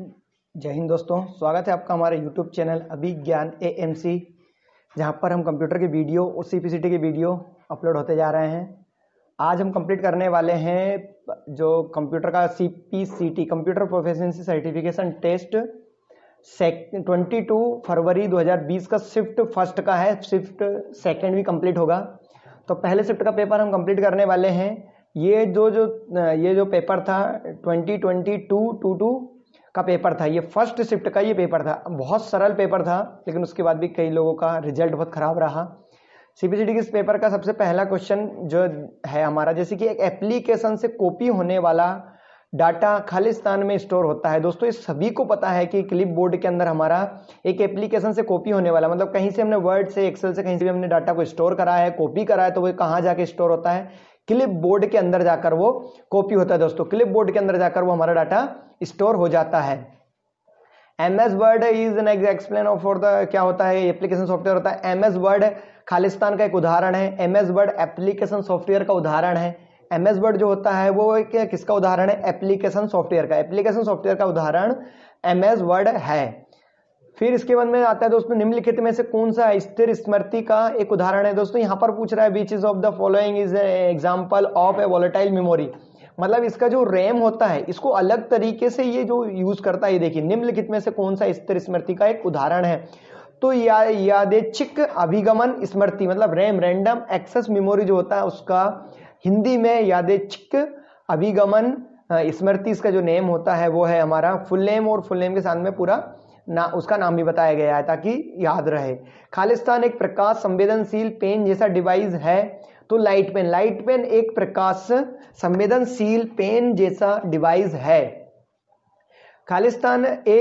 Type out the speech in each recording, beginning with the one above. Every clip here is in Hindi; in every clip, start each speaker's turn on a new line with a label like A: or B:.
A: जय हिंद दोस्तों स्वागत है आपका हमारे YouTube channel Abhigyan A M C जहाँ पर हम कंप्यूटर के वीडियो और सी पी सी टी के वीडियो अपलोड होते जा रहे हैं आज हम कंप्लीट करने वाले हैं जो कंप्यूटर का C P C T computer proficiency certification test twenty two फरवरी 2020 का शिफ्ट फर्स्ट का है शिफ्ट सेकेंड भी कम्प्लीट होगा तो पहले शिफ्ट का पेपर हम कम्प्लीट करने वाले हैं ये जो जो ये जो पेपर था twenty twenty two two two का पेपर था ये फर्स्ट शिफ्ट का ये पेपर था बहुत सरल पेपर था लेकिन उसके बाद भी कई लोगों का रिजल्ट बहुत ख़राब रहा सी के इस पेपर का सबसे पहला क्वेश्चन जो है हमारा जैसे कि एक एप्लीकेशन से कॉपी होने वाला डाटा खालिस्तान में स्टोर होता है दोस्तों ये सभी को पता है कि क्लिप बोर्ड के अंदर हमारा एक एप्लीकेशन से कॉपी होने वाला मतलब कहीं से हमने वर्ड से एक्सेल से कहीं से भी हमने डाटा को स्टोर करा है कॉपी करा है तो वो कहाँ जाके स्टोर होता है क्लिप बोर्ड के अंदर जाकर वो कॉपी होता है दोस्तों क्लिप बोर्ड के अंदर जाकर वो हमारा डाटा स्टोर हो जाता है M S Word is an explain for the क्या होता है एप्लीकेशन सॉफ्टवेयर होता है एम एस वर्ड खालिस्तान का एक उदाहरण है M S Word application software का उदाहरण है एम एस वर्ड जो होता है वो एक किसका उदाहरण है एप्लीकेशन सॉफ्टवेयर का एप्लीकेशन सॉफ्टवेयर का उदाहरण एम एस वर्ड है फिर इसके बाद में आता है दोस्तों निम्नलिखित में से कौन सा स्थिर स्मृति का एक उदाहरण है दोस्तों यहाँ पर पूछ रहा है which is of the following is example of a volatile memory मतलब इसका जो रैम होता है इसको अलग तरीके से ये जो यूज करता है देखिए निम्नलिखित में से कौन सा स्थिर स्मृति का एक उदाहरण है तो या यादेचिक अभिगमन स्मृति मतलब रैम रैंडम एक्सेस मेमोरी जो होता है उसका हिंदी में यादेचिक अभिगमन स्मृति इसका जो नेम होता है वो है हमारा फुल नेम और फुल नेम के साथ में पूरा ना उसका नाम भी बताया गया है ताकि याद रहे खालिस्तान एक प्रकाश संवेदनशील पेन जैसा डिवाइस है तो लाइट पेन लाइट पेन एक प्रकाश संवेदनशील पेन जैसा डिवाइस है खालिस्तान ए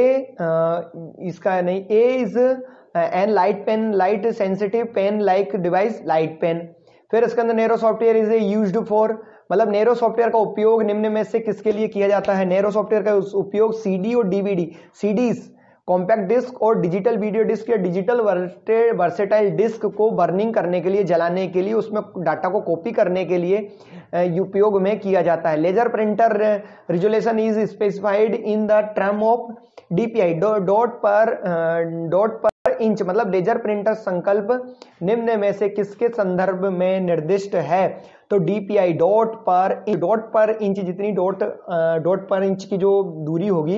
A: इसका नहीं A is an light pen light sensitive pen like device light pen फिर इसके अंदर Nero software is a use for मतलब नेरो सॉफ्टवेयर का उपयोग निम्न में से किसके लिए किया जाता है नेरो सॉफ्टवेयर का उपयोग सीडी और डीवीडी सीडीज कॉम्पैक्ट डिस्क और डिजिटल वीडियो डिस्क या डिजिटल वर्सेटाइल डिस्क को बर्निंग करने के लिए जलाने के लिए उसमें डाटा को कॉपी करने के लिए उपयोग में किया जाता है laser printer resolution is specified in the term of DPI dot per dot per inch मतलब लेजर प्रिंटर संकल्प निम्न में से किसके संदर्भ में निर्दिष्ट है तो DPI dot per dot per inch जितनी डॉट डॉट पर इंच की जो दूरी होगी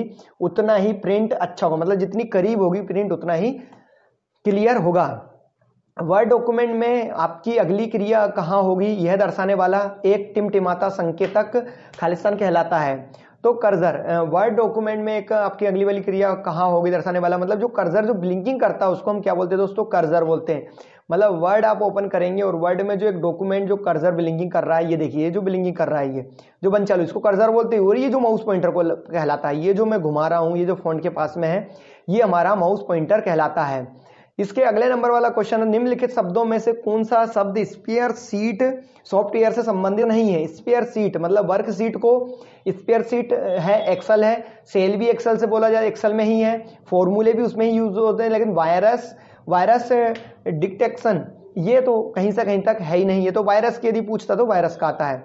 A: उतना ही प्रिंट अच्छा होगा मतलब जितनी करीब होगी प्रिंट उतना ही क्लियर होगा वर्ड डॉक्यूमेंट में आपकी अगली क्रिया कहाँ होगी यह दर्शाने वाला एक टिमटिमाता संकेतक खालिस्तान कहलाता है तो कर्जर वर्ड डॉक्यूमेंट में एक आपकी अगली वाली क्रिया कहाँ होगी दर्शाने वाला मतलब जो कर्जर जो ब्लिंकिंग करता है उसको हम क्या बोलते हैं दोस्तों कर्जर बोलते हैं मतलब वर्ड आप ओपन करेंगे और वर्ड में जो एक डॉक्यूमेंट जो कर्जर बिलिंगिंग कर रहा है ये देखिए जो बिलिंगिंग कर रहा है ये जो बन चालू इसको कर्जर बोलते हैं और ये जो माउस पॉइंटर को कहलाता है ये जो मैं घुमा रहा हूँ ये जो फ्रंट के पास में है ये हमारा माउस पॉइंटर कहलाता है इसके अगले नंबर वाला क्वेश्चन है निम्नलिखित शब्दों में से कौन सा शब्द स्पेयर सीट सॉफ्टवेयर से संबंधित नहीं है स्पेयर सीट मतलब वर्क सीट को स्पेयर सीट है एक्सल है सेल भी एक्सल से बोला जाए एक्सल में ही है फॉर्मूले भी उसमें ही यूज होते हैं लेकिन वायरस वायरस डिटेक्शन ये तो कहीं से कहीं तक है ही नहीं ये तो वायरस की यदि पूछता तो वायरस का आता है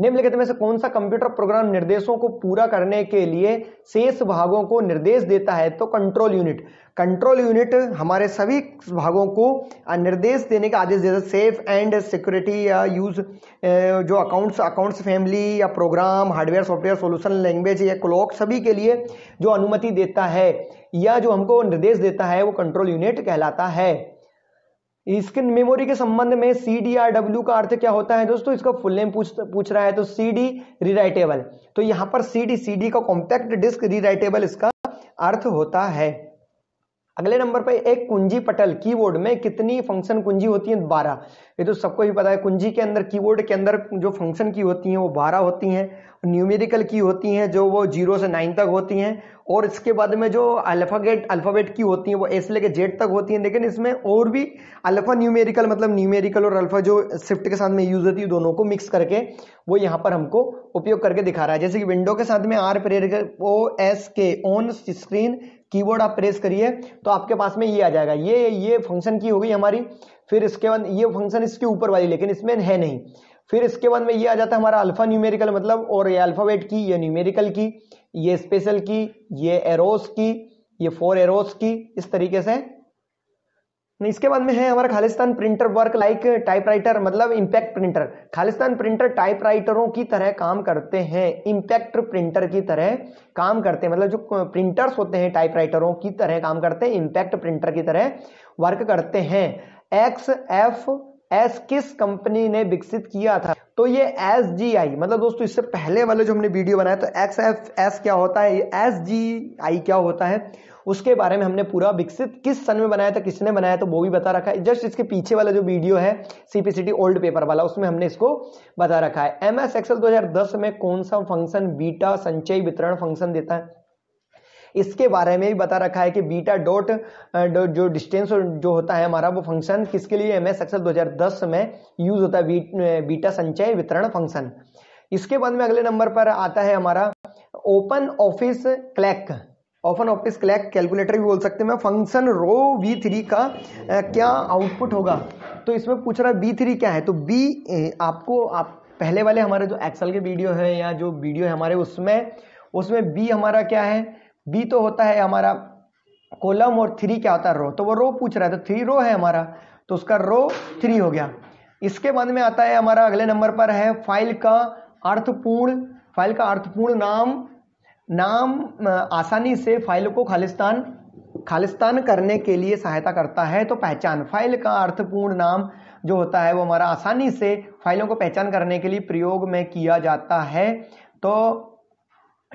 A: निम्नलिखित में से कौन सा कंप्यूटर प्रोग्राम निर्देशों को पूरा करने के लिए शेष भागों को निर्देश देता है तो कंट्रोल यूनिट कंट्रोल यूनिट हमारे सभी भागों को निर्देश देने का आदेश देता है सेफ एंड सिक्योरिटी या यूज जो अकाउंट्स अकाउंट्स फैमिली या program hardware software solution language या क्लॉक सभी के लिए जो अनुमति देता है या जो हमको निर्देश देता है वो कंट्रोल यूनिट कहलाता है इसके मेमोरी के संबंध में सी डी आर डब्ल्यू का अर्थ क्या होता है दोस्तों इसका फुल नेम पूछ पूछ रहा है तो सी डी रिराइटेबल तो यहां पर सी डी सी डी का कॉम्पैक्ट डिस्क रिराइटेबल इसका अर्थ होता है अगले नंबर पर एक कुंजी पटल कीबोर्ड में कितनी फंक्शन कुंजी होती है बारह ये तो सबको ही पता है कुंजी के अंदर कीबोर्ड के अंदर जो फंक्शन की होती हैं वो बारह होती हैं न्यूमेरिकल की होती हैं जो वो जीरो से नाइन तक होती हैं और इसके बाद में जो अल्फ़ागेट अल्फ़ाबेट की होती हैं वो एस लेके जेड तक होती हैं लेकिन इसमें और भी अल्फ़ा न्यूमेरिकल मतलब न्यूमेरिकल और अल्फ़ा जो शिफ्ट के साथ में यूज़ होती है दोनों को मिक्स करके वो यहाँ पर हमको उपयोग करके दिखा रहा है जैसे कि विंडो के साथ में R press O S K on screen keyboard आप प्रेस करिए तो आपके पास में ये आ जाएगा ये ये फंक्शन की हो गई हमारी फिर इसके बाद ये फंक्शन इसके ऊपर वाली लेकिन इसमें है नहीं फिर इसके बाद में ये आ जाता है हमारा अल्फा न्यूमेरिकल मतलब और ये अल्फ़ावेट की ये न्यूमेरिकल की ये स्पेशल की ये एरोस की ये फोर एरोस की इस तरीके से इसके बाद में है हमारा खालिस्तान प्रिंटर वर्क लाइक टाइपराइटर मतलब इम्पैक्ट प्रिंटर खालिस्तान प्रिंटर टाइपराइटरों की तरह काम करते हैं इंपैक्ट प्रिंटर की तरह काम करते हैं मतलब जो प्रिंटर्स होते हैं टाइपराइटरों की तरह काम करते हैं इम्पैक्ट प्रिंटर की तरह वर्क करते हैं एक्स एफ एस किस कंपनी ने विकसित किया था तो ये एस जी आई मतलब दोस्तों इससे पहले वाले जो हमने वीडियो बनाया तो एक्स एफ एस क्या होता है एस जी आई क्या होता है उसके बारे में हमने पूरा विकसित किस सन में बनाया था किसने बनाया तो वो भी बता रखा है जस्ट इसके पीछे वाला जो वीडियो है सीपीसीटी ओल्ड पेपर वाला उसमें हमने इसको बता रखा है एम एस एक्सएल में कौन सा फंक्शन बीटा संचय वितरण फंक्शन देता है इसके बारे में भी बता रखा है कि बीटा डॉट जो डिस्टेंस जो होता है हमारा वो फंक्शन किसके लिए एम एस एक्सएल में यूज होता है बीटा संचय वितरण फंक्शन इसके बाद में अगले नंबर पर आता है हमारा open office calc open office calc calculator भी बोल सकते हैं मैं फंक्शन रो वी थ्री का क्या आउटपुट होगा तो इसमें पूछ रहा है बी थ्री क्या है तो बी आपको आप पहले वाले हमारे जो एक्सल के वीडियो है या जो वीडियो है हमारे उसमें उसमें बी हमारा क्या है बी तो होता है हमारा कोलम और थ्री क्या होता है रो तो वो रो पूछ रहा है तो थ्री रो है हमारा तो उसका रो थ्री हो गया इसके बाद में आता है हमारा अगले नंबर पर है फाइल का अर्थपूर्ण फाइल का अर्थपूर्ण नाम नाम आसानी से फाइल को खालिस्तान खालिस्तान करने के लिए सहायता करता है तो पहचान फाइल का अर्थपूर्ण नाम जो होता है वो हमारा आसानी से फाइलों को पहचान करने के लिए प्रयोग में किया जाता है तो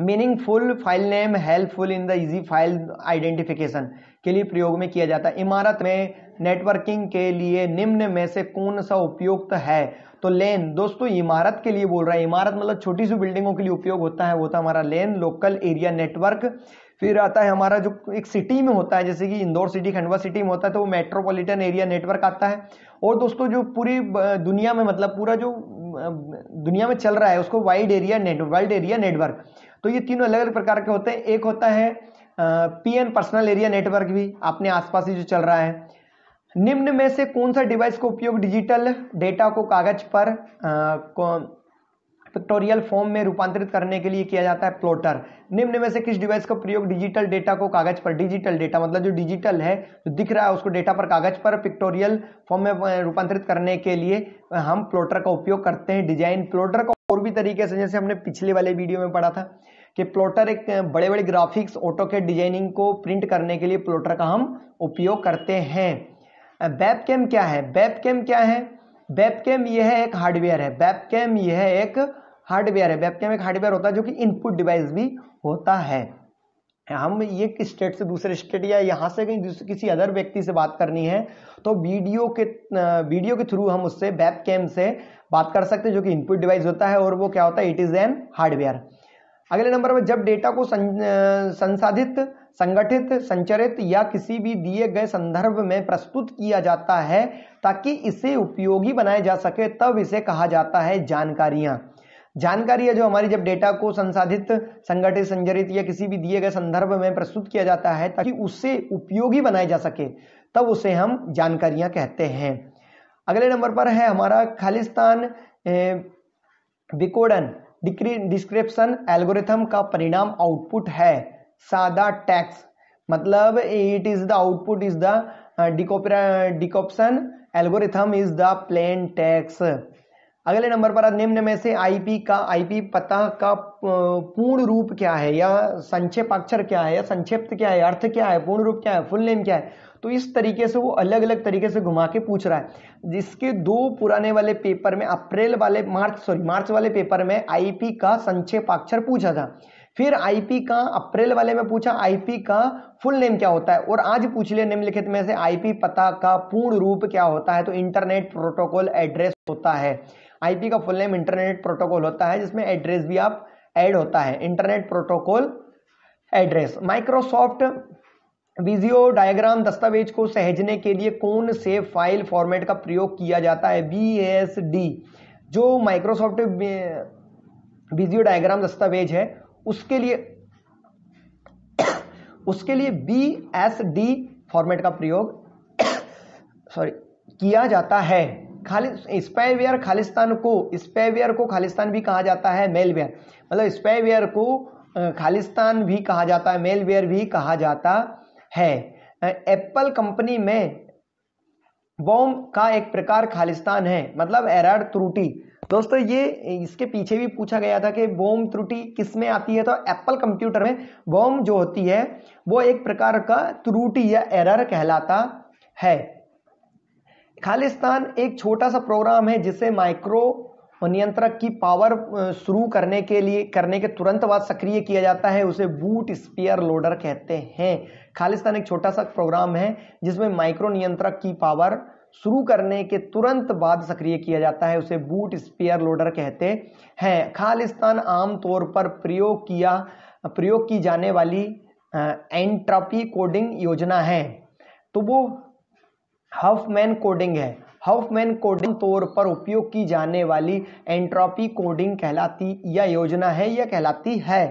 A: meaningful file name helpful in the easy file identification के लिए प्रयोग में किया जाता है इमारत में नेटवर्किंग के लिए निम्न में से कौन सा उपयुक्त है तो लेन दोस्तों इमारत के लिए बोल रहा है इमारत मतलब छोटी सी बिल्डिंगों के लिए उपयोग होता है वो था तो हमारा लेन लोकल एरिया नेटवर्क फिर आता है हमारा जो एक सिटी में होता है जैसे कि इंदौर सिटी खंडवा सिटी में होता है तो वो मेट्रोपॉलिटन एरिया नेटवर्क आता है और दोस्तों जो पूरी दुनिया में मतलब पूरा जो दुनिया में चल रहा है उसको wide area net wide area network तो ये तीनों अलग अलग प्रकार के होते हैं एक होता है पीएन पर्सनल एरिया नेटवर्क भी अपने आसपास ही जो चल रहा है निम्न में से कौन सा डिवाइस का उपयोग डिजिटल डेटा को कागज पर पिक्टोरियल फॉर्म में रूपांतरित करने के लिए किया जाता है प्लॉटर निम्न में से किस डिवाइस का प्रयोग डिजिटल डेटा को कागज पर डिजिटल डेटा मतलब जो डिजिटल है जो दिख रहा है उसको डेटा पर कागज पर पिक्टोरियल फॉर्म में रूपांतरित करने के लिए हम प्लॉटर का उपयोग करते हैं डिजाइन प्लॉटर का और भी तरीके से जैसे हमने पिछले वाले वीडियो में पढ़ा था कि प्लॉटर एक बड़े बड़े ग्राफिक्स ऑटो के डिजाइनिंग को प्रिंट करने के लिए प्लॉटर का हम उपयोग करते हैं बैप कैम क्या है बैप कैम क्या है बैप कैम यह है एक हार्डवेयर है बैप कैम यह एक हार्डवेयर है बैप कैम एक हार्डवेयर होता है जो कि इनपुट डिवाइस भी होता है हम एक स्टेट से दूसरे स्टेट या यहाँ से कहीं किसी अदर व्यक्ति से बात करनी है तो वीडियो के वीडियो के थ्रू हम उससे वेब कैम से बात कर सकते हैं जो कि इनपुट डिवाइस होता है और वो क्या होता है इट इज़ एन हार्डवेयर अगले नंबर में जब डेटा को सं, संसाधित संगठित संचरित या किसी भी दिए गए संदर्भ में प्रस्तुत किया जाता है ताकि इसे उपयोगी बनाया जा सके तब इसे कहा जाता है जानकारियाँ जानकारी है जो हमारी जब डेटा को संसाधित संगठित संजरित या किसी भी दिए गए संदर्भ में प्रस्तुत किया जाता है ताकि उससे उपयोगी बनाए जा सके तब उसे हम जानकारियां कहते हैं अगले नंबर पर है हमारा खालिस्तान विकोडन डिस्क्रिप्शन एल्गोरिथम का परिणाम आउटपुट है सादा टैक्स मतलब it is the output is the डिकोपरा decryption algorithm is the plain text अगले नंबर पर निम्न में से आईपी का आईपी पता का पूर्ण रूप क्या है या संक्षेपाक्षर क्या है या संक्षिप्त क्या है अर्थ क्या है पूर्ण रूप क्या है फुल नेम क्या है तो इस तरीके से वो अलग अलग तरीके से घुमा के पूछ रहा है जिसके दो पुराने वाले पेपर में अप्रैल वाले मार्च सॉरी मार्च वाले पेपर में आईपी का संक्षेपाक्षर पूछा था फिर आईपी का अप्रैल वाले में पूछा आईपी का फुल नेम क्या होता है और आज पूछ लिया निम्नलिखित में से आईपी पता का पूर्ण रूप क्या होता है तो इंटरनेट प्रोटोकॉल एड्रेस होता है आईपी का फुल नेम इंटरनेट प्रोटोकॉल होता है जिसमें एड्रेस भी आप ऐड होता है internet protocol address Microsoft Visio diagram दस्तावेज को सहेजने के लिए कौन से फाइल फॉर्मेट का प्रयोग किया जाता है बी एस डी जो माइक्रोसॉफ्ट विजियो डायग्राम दस्तावेज है उसके लिए उसके लिए बी एस डी फॉर्मेट का प्रयोग सॉरी किया जाता है खाली स्पाईवेयर खालिस्तान को स्पाईवेयर को खालिस्तान भी कहा जाता है मेलवेयर मतलब स्पाईवेयर को खालिस्तान भी कहा जाता है मेलवेयर भी कहा जाता है एप्पल कंपनी में बॉम का एक प्रकार खालिस्तान है मतलब एरर त्रुटि दोस्तों ये इसके पीछे भी पूछा गया था कि बोम त्रुटि किस में आती है तो एप्पल कंप्यूटर में बोम जो होती है वो एक प्रकार का त्रुटि या एरर कहलाता है खालिस्तान एक छोटा सा प्रोग्राम है जिसे माइक्रो नियंत्रक की पावर शुरू करने के लिए करने के तुरंत बाद सक्रिय किया जाता है उसे बूट स्पीयर लोडर कहते हैं खालिस्तान एक छोटा सा प्रोग्राम है जिसमें माइक्रो नियंत्रक की पावर शुरू करने के तुरंत बाद सक्रिय किया जाता है उसे बूट स्पेयर लोडर कहते हैं खालिस्तान आमतौर पर प्रयोग किया प्रयोग की जाने वाली एंट्रॉपी कोडिंग योजना है तो वो हफमैन कोडिंग है हफमैन कोडिंग तौर पर उपयोग की जाने वाली एंट्रॉपी कोडिंग कहलाती या योजना है या कहलाती है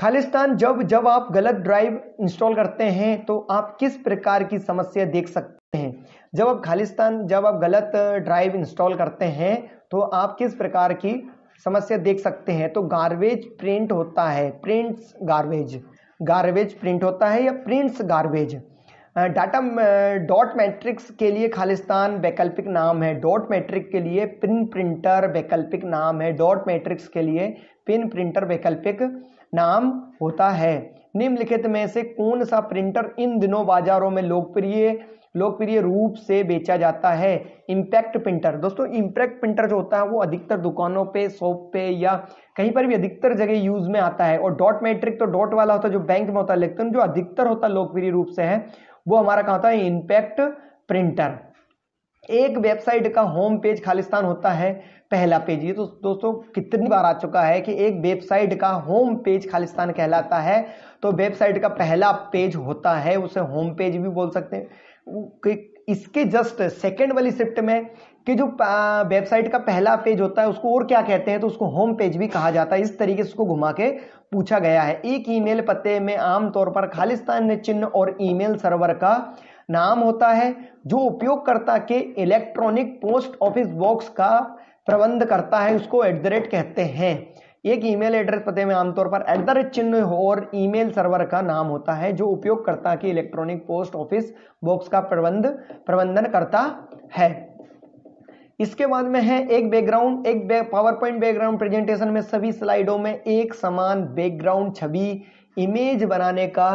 A: खालिस्तान जब जब आप गलत ड्राइव इंस्टॉल करते हैं तो आप किस प्रकार की समस्या देख सकते हैं जब आप खालिस्तान जब आप गलत ड्राइव इंस्टॉल करते हैं तो आप किस प्रकार की समस्या देख सकते हैं तो गार्बेज प्रिंट होता है प्रिंट्स गार्बेज गार्बेज प्रिंट होता है या prints garbage data dot matrix के लिए खालिस्तान वैकल्पिक नाम है डॉट मैट्रिक के लिए पिन प्रिंटर वैकल्पिक नाम है डॉट मैट्रिक्स के लिए पिन प्रिंटर वैकल्पिक नाम होता है निम्नलिखित में से कौन सा प्रिंटर इन दिनों बाजारों में लोकप्रिय लोकप्रिय रूप से बेचा जाता है इम्पैक्ट प्रिंटर दोस्तों इम्पैक्ट प्रिंटर जो होता है वो अधिकतर दुकानों पे शॉप पे या कहीं पर भी अधिकतर जगह यूज में आता है और डॉट मैट्रिक तो डॉट वाला होता है जो बैंक में होता है लेकिन जो अधिकतर होता है लोकप्रिय रूप से है वो हमारा कहा होता है इम्पैक्ट प्रिंटर एक वेबसाइट का होम पेज खालिस्तान होता है पहला पेज ये तो दोस्तों कितनी बार आ चुका है कि एक वेबसाइट का होम पेज खालिस्तान कहलाता है तो वेबसाइट का पहला पेज होता है उसे होम पेज भी बोल सकते हैं इसके जस्ट सेकेंड वाली शिफ्ट में कि जो वेबसाइट का पहला पेज होता है उसको और क्या कहते हैं तो उसको होम पेज भी कहा जाता है इस तरीके से उसको घुमा के पूछा गया है एक ईमेल पते में आमतौर पर खालिस्तान ने चिन्ह और ईमेल सर्वर का नाम होता है जो उपयोगकर्ता के इलेक्ट्रॉनिक पोस्ट ऑफिस बॉक्स का प्रबंध करता है उसको एट द रेट कहते हैं एक ईमेल एड्रेस पते में आमतौर पर एट द रेट चिन्ह और ईमेल सर्वर का नाम होता है जो उपयोगकर्ता के इलेक्ट्रॉनिक पोस्ट ऑफिस बॉक्स का प्रबंध प्रबंधन करता है इसके बाद में है एक बैकग्राउंड एक पावर पॉइंट बैकग्राउंड प्रेजेंटेशन में सभी स्लाइडों में एक समान बैकग्राउंड छवि इमेज बनाने का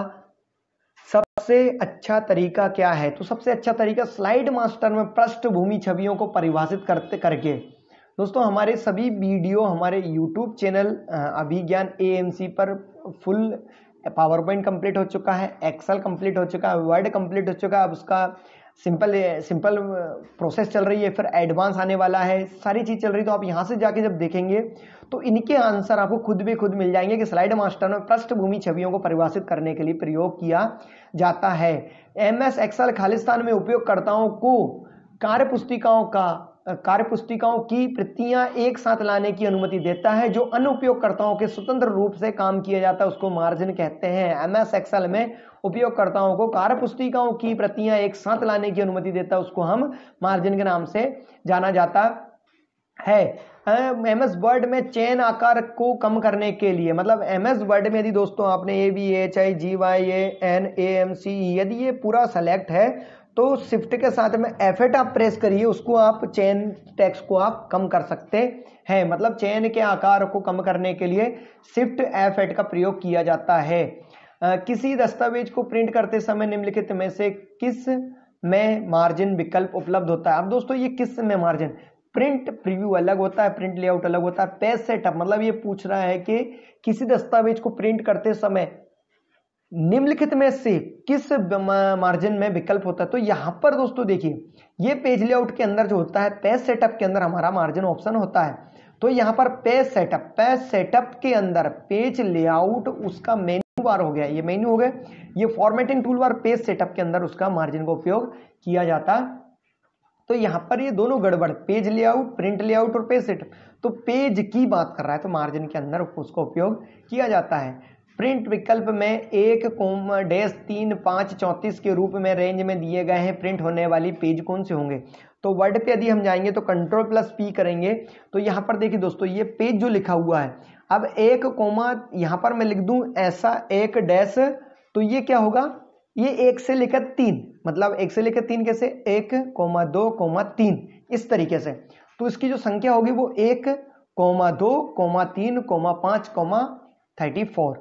A: सबसे अच्छा तरीका क्या है तो सबसे अच्छा तरीका स्लाइड मास्टर में पृष्ठभूमि छवियों को परिभाषित करते करके दोस्तों हमारे सभी वीडियो हमारे यूट्यूब चैनल अभिज्ञान ए पर फुल पावर पॉइंट कम्प्लीट हो चुका है एक्सेल कंप्लीट हो चुका है वर्ड कम्प्लीट हो चुका है अब उसका सिंपल सिंपल प्रोसेस चल रही है फिर एडवांस आने वाला है सारी चीज़ चल रही है तो आप यहाँ से जाके जब देखेंगे तो इनके आंसर आपको खुद भी खुद मिल जाएंगे कि स्लाइड मास्टर में पृष्ठभूमि छवियों को परिभाषित करने के लिए प्रयोग किया जाता है एम एस एक्सल खालिस्तान में उपयोगकर्ताओं को कार्य पुस्तिकाओं का कार्य पुस्तिकाओं की प्रतियां एक साथ लाने की अनुमति देता है जो अन्य उपयोगकर्ताओं के स्वतंत्र रूप से काम किया जाता है उसको मार्जिन कहते हैं एम एस एक्सल में उपयोगकर्ताओं को कार्य पुस्तिकाओं की प्रतियां एक साथ लाने की अनुमति देता है उसको हम मार्जिन के नाम से जाना जाता है एम एस वर्ड में चेन आकार को कम करने के लिए मतलब एम एस वर्ड में यदि दोस्तों आपने A B H I G Y A N A M C यदि ये पूरा सेलेक्ट है तो शिफ्ट के साथ में एफ एट आप प्रेस करिए उसको आप चेन टैक्स को आप कम कर सकते हैं मतलब चेन के आकार को कम करने के लिए शिफ्ट एफ एट का प्रयोग किया जाता है आ, किसी दस्तावेज को प्रिंट करते समय निम्नलिखित में से किस में मार्जिन विकल्प उपलब्ध होता है अब दोस्तों ये किस में मार्जिन प्रिंट प्रीव्यू अलग होता है प्रिंट लेआउट अलग होता है पेज सेटअप मतलब ये पूछ रहा है कि किसी दस्तावेज को प्रिंट करते समय निम्नलिखित में से किस मार्जिन में विकल्प होता है तो यहां पर दोस्तों देखिए ये पेज लेआउट के अंदर जो होता है पेज सेटअप के अंदर हमारा मार्जिन ऑप्शन होता है तो यहां पर पेज सेटअप पेज सेटअप के अंदर पेज लेआउट उसका मेन्यू बार हो गया ये मेन्यू हो गया ये formatting toolbar page setup के अंदर उसका मार्जिन का उपयोग किया जाता तो यहाँ पर ये दोनों गड़बड़ पेज लेआउट प्रिंट लेआउट और पेज सेट तो पेज की बात कर रहा है तो मार्जिन के अंदर उसका उपयोग किया जाता है प्रिंट विकल्प में एक कोम डैश तीन पाँच चौंतीस के रूप में रेंज में दिए गए हैं प्रिंट होने वाली पेज कौन से होंगे तो वर्ड पे यदि हम जाएंगे तो कंट्रोल प्लस पी करेंगे तो यहाँ पर देखिए दोस्तों ये पेज जो लिखा हुआ है अब एक कोमा यहाँ पर मैं लिख दूँ ऐसा एक डैश तो ये क्या होगा ये एक से लेकर तीन मतलब एक से लेकर तीन कैसे एक कोमा दो कोमा तीन इस तरीके से तो इसकी जो संख्या होगी वो एक कोमा दो कोमा तीन कोमा पांच comma thirty four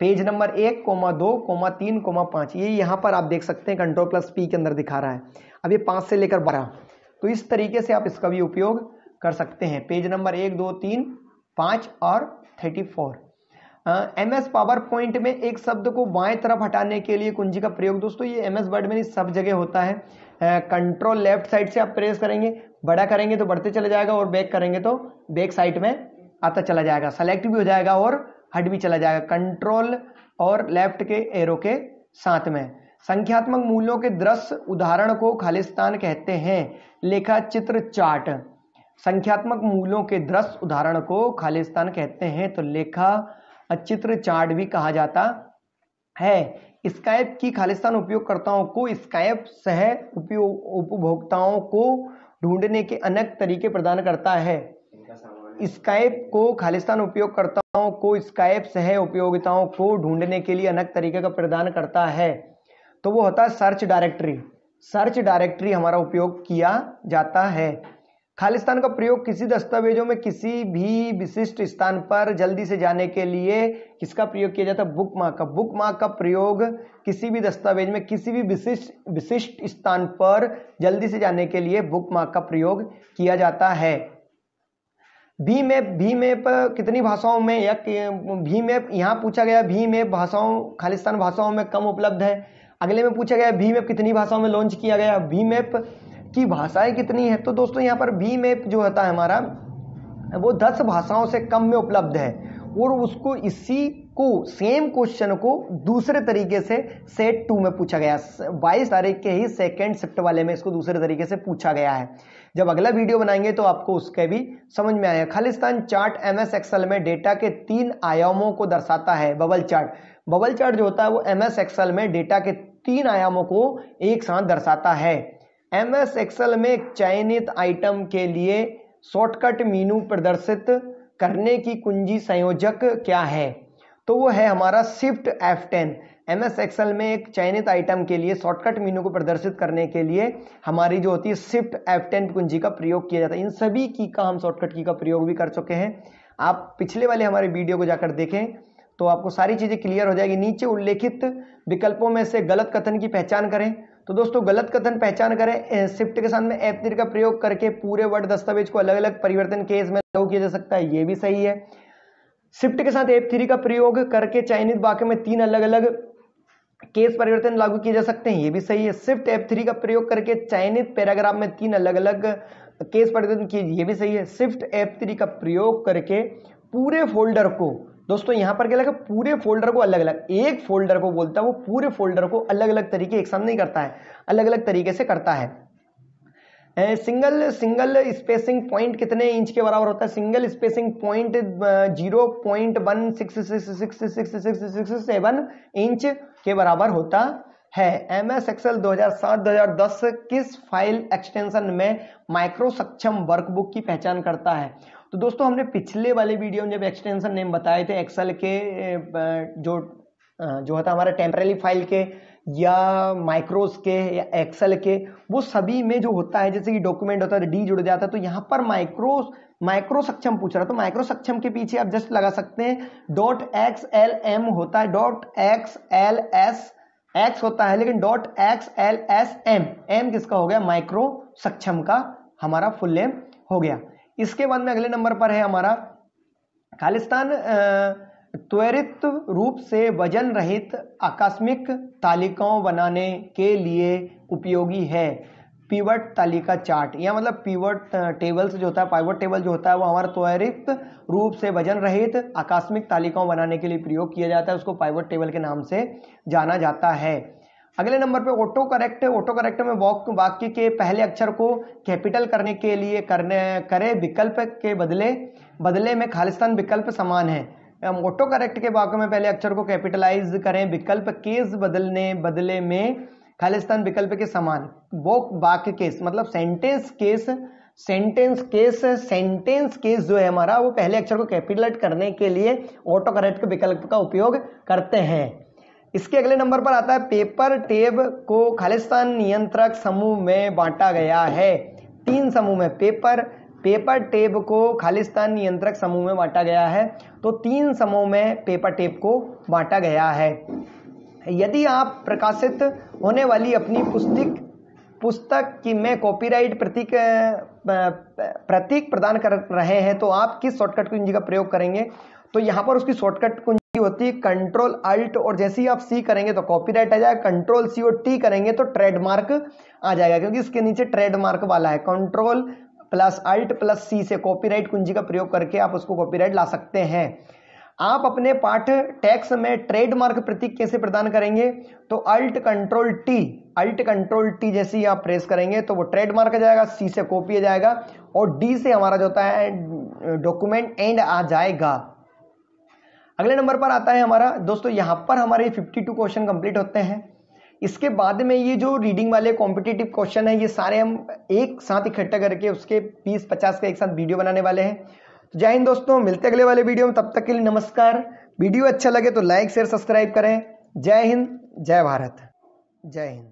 A: page number एक कोमा दो कोमा तीन कोमा पाँच ये यहां पर आप देख सकते हैं कंट्रोल प्लस पी के अंदर दिखा रहा है अब ये पांच से लेकर बारह तो इस तरीके से आप इसका भी उपयोग कर सकते हैं पेज नंबर एक दो तीन पाँच और thirty four M S PowerPoint में एक शब्द को बाएं तरफ हटाने के लिए कुंजी का प्रयोग दोस्तों ये एम एस वर्ड में सब जगह होता है कंट्रोल लेफ्ट साइड से आप प्रेस करेंगे बड़ा करेंगे तो बढ़ते चले जाएगा और बैक करेंगे तो बैक साइड में आता चला जाएगा सेलेक्ट भी हो जाएगा और हट भी चला जाएगा कंट्रोल और लेफ्ट के एरो के साथ में संख्यात्मक मूल्यों के दृश्य उदाहरण को खालिस्तान कहते हैं लेखा चित्र चार्ट संख्यात्मक मूल्यों के दृश्य उदाहरण को खालिस्तान कहते हैं तो लेखा अचित्र चार्ट भी कहा जाता है स्काइप की खालिस्तान उपयोगकर्ताओं को स्काइप सह उपयोग उपभोक्ताओं को ढूंढने के अनेक तरीके प्रदान करता है स्काइप को खालिस्तान उपयोगकर्ताओं को स्काइप सह उपयोगिताओं को ढूंढने के लिए अनेक तरीके का प्रदान करता है तो वो होता है सर्च डायरेक्टरी सर्च डायरेक्टरी हमारा उपयोग किया जाता है खालिस्तान का प्रयोग किसी दस्तावेजों में किसी भी विशिष्ट स्थान पर जल्दी से जाने के लिए किसका प्रयोग किया जाता है बुक मार्क का बुक मार्क का प्रयोग किसी भी दस्तावेज में किसी भी विशिष्ट विशिष्ट स्थान पर जल्दी से जाने के लिए बुक मार्क का प्रयोग किया जाता है भीम मैप भीम मैप कितनी भाषाओं में या भीम ऐप यहाँ पूछा गया भीम मैप भाषाओं खालिस्तान भाषाओं में कम उपलब्ध है अगले में पूछा गया भीम मैप कितनी भाषाओं में लॉन्च किया गया भीम मैप की भाषाएं कितनी है तो दोस्तों यहाँ पर भी मैप जो होता है हमारा वो दस भाषाओं से कम में उपलब्ध है और उसको इसी को सेम क्वेश्चन को दूसरे तरीके से सेट टू में पूछा गया बाईस तारीख के ही सेकेंड शिफ्ट वाले में इसको दूसरे तरीके से पूछा गया है जब अगला वीडियो बनाएंगे तो आपको उसके भी समझ में आएगा खालिस्तान चार्ट एम एस एक्सएल में डेटा के तीन आयामों को दर्शाता है बबल चार्ट बबल चार्ट जो होता है वो एम एस एक्सएल में डेटा के तीन आयामों को एक साथ दर्शाता है एम एस एक्सल में चयनित आइटम के लिए शॉर्टकट मीनू प्रदर्शित करने की कुंजी संयोजक क्या है तो वो है हमारा shift F ten M S Excel में एक चयनित आइटम के लिए शॉर्टकट मीनू को प्रदर्शित करने के लिए हमारी जो होती है शिफ्ट एफ टेन कुंजी का प्रयोग किया जाता है इन सभी की का हम शॉर्टकट की का प्रयोग भी कर चुके हैं आप पिछले वाले हमारे वीडियो को जाकर देखें तो आपको सारी चीज़ें क्लियर हो जाएगी नीचे उल्लेखित विकल्पों में से गलत कथन की पहचान करें तो दोस्तों गलत कथन पहचान करें शिफ्ट के साथ में एप तिर का प्रयोग करके पूरे वर्ड दस्तावेज को अलग अलग परिवर्तन केस में लागू किया जा सकता है ये भी सही है शिफ्ट के साथ एप थ्री का प्रयोग करके चयनित वाक्य में तीन अलग अलग केस परिवर्तन लागू किए जा सकते हैं ये भी सही है शिफ्ट एप थ्री का प्रयोग करके चयनित पैराग्राफ में तीन अलग अलग केस परिवर्तन किए ये भी सही है शिफ्ट एप थ्री का प्रयोग करके पूरे फोल्डर को दोस्तों यहां पर क्या लगा पूरे फोल्डर को अलग अलग एक फोल्डर को बोलता है वो पूरे फोल्डर को अलग अलग तरीके एक साथ नहीं करता है अलग अलग तरीके से करता है सिंगल सिंगल स्पेसिंग पॉइंट कितने इंच के बराबर होता है single spacing point zero point one six six six six six seven inch के बराबर होता है एम एस एक्सएल 2007-2010 किस फाइल एक्सटेंशन में माइक्रो सक्षम वर्कबुक की पहचान करता है तो दोस्तों हमने पिछले वाले वीडियो में जब एक्सटेंशन नेम बताए थे एक्सेल के जो जो होता हमारा टेम्परेरी फाइल के या माइक्रोस के या एक्सेल के वो सभी में जो होता है जैसे कि डॉक्यूमेंट होता है डी जुड़ जाता है तो यहाँ पर माइक्रोस माइक्रो सक्षम पूछ रहा तो माइक्रो सक्षम के पीछे आप जस्ट लगा सकते हैं डॉट एक्स एल एम होता है dot X L S X होता है लेकिन dot X L S M M किसका हो गया माइक्रो सक्षम का हमारा फुल नेम हो गया इसके बाद में अगले नंबर पर है हमारा खालिस्तान त्वरित रूप से वजन रहित आकस्मिक तालिकाओं बनाने के लिए उपयोगी है पीवट तालिका चार्ट या मतलब पीवट टेबल्स जो होता है पाइवट टेबल जो होता है वो हमारा त्वरित रूप से वजन रहित आकस्मिक तालिकाओं बनाने के लिए प्रयोग किया जाता है उसको पाइवट टेबल के नाम से जाना जाता है अगले नंबर पे ऑटो करेक्ट ऑटो करेक्ट में वाक्य के पहले अक्षर को कैपिटल करने के लिए करने करे विकल्प के बदले बदले में खालिस्तान विकल्प समान है ऑटो करेक्ट के वाक्य में पहले अक्षर को कैपिटलाइज करें विकल्प केस बदलने बदले में खालिस्तान विकल्प के समान वो वाक्य केस मतलब sentence case sentence case sentence case जो है हमारा वो पहले अक्षर को कैपिटलाइट करने के लिए ऑटो करेक्ट के विकल्प का उपयोग करते हैं इसके अगले नंबर पर आता है पेपर टेब को खालिस्तान नियंत्रक समूह में बांटा गया है तीन समूह में पेपर पेपर टेप को खालिस्तान नियंत्रक समूह में बांटा गया है तो तीन समूह में पेपर टेप को बांटा गया है यदि आप प्रकाशित होने वाली अपनी पुस्तक पुस्तक की में कॉपीराइट प्रतीक प्रतीक प्रदान कर रहे हैं तो आप किस शॉर्टकट कुंजी का प्रयोग करेंगे तो यहाँ पर उसकी शॉर्टकट कुंजी होती है कंट्रोल अल्ट और जैसे ही आप सी करेंगे तो कॉपीराइट आ जाएगा कंट्रोल सी और टी करेंगे तो ट्रेडमार्क आ जाएगा क्योंकि इसके नीचे ट्रेडमार्क वाला है control plus alt plus C से कॉपीराइट कुंजी का प्रयोग करके आप उसको कॉपीराइट ला सकते हैं आप अपने पाठ टैक्स में ट्रेडमार्क प्रतीक कैसे प्रदान करेंगे तो alt control T alt control T जैसे ही आप प्रेस करेंगे तो वो ट्रेडमार्क आ जाएगा सी से कॉपी आ जाएगा और डी से हमारा जो होता है डॉक्यूमेंट एंड आ जाएगा अगले नंबर पर आता है हमारा दोस्तों यहाँ पर हमारे 52 क्वेश्चन कंप्लीट होते हैं इसके बाद में ये जो रीडिंग वाले कॉम्पिटेटिव क्वेश्चन है ये सारे हम एक साथ इकट्ठा करके उसके 20-50 का एक साथ वीडियो बनाने वाले हैं तो जय हिंद दोस्तों मिलते अगले वाले वीडियो में तब तक के लिए नमस्कार वीडियो अच्छा लगे तो लाइक शेयर सब्सक्राइब करें जय हिंद जय भारत जय हिंद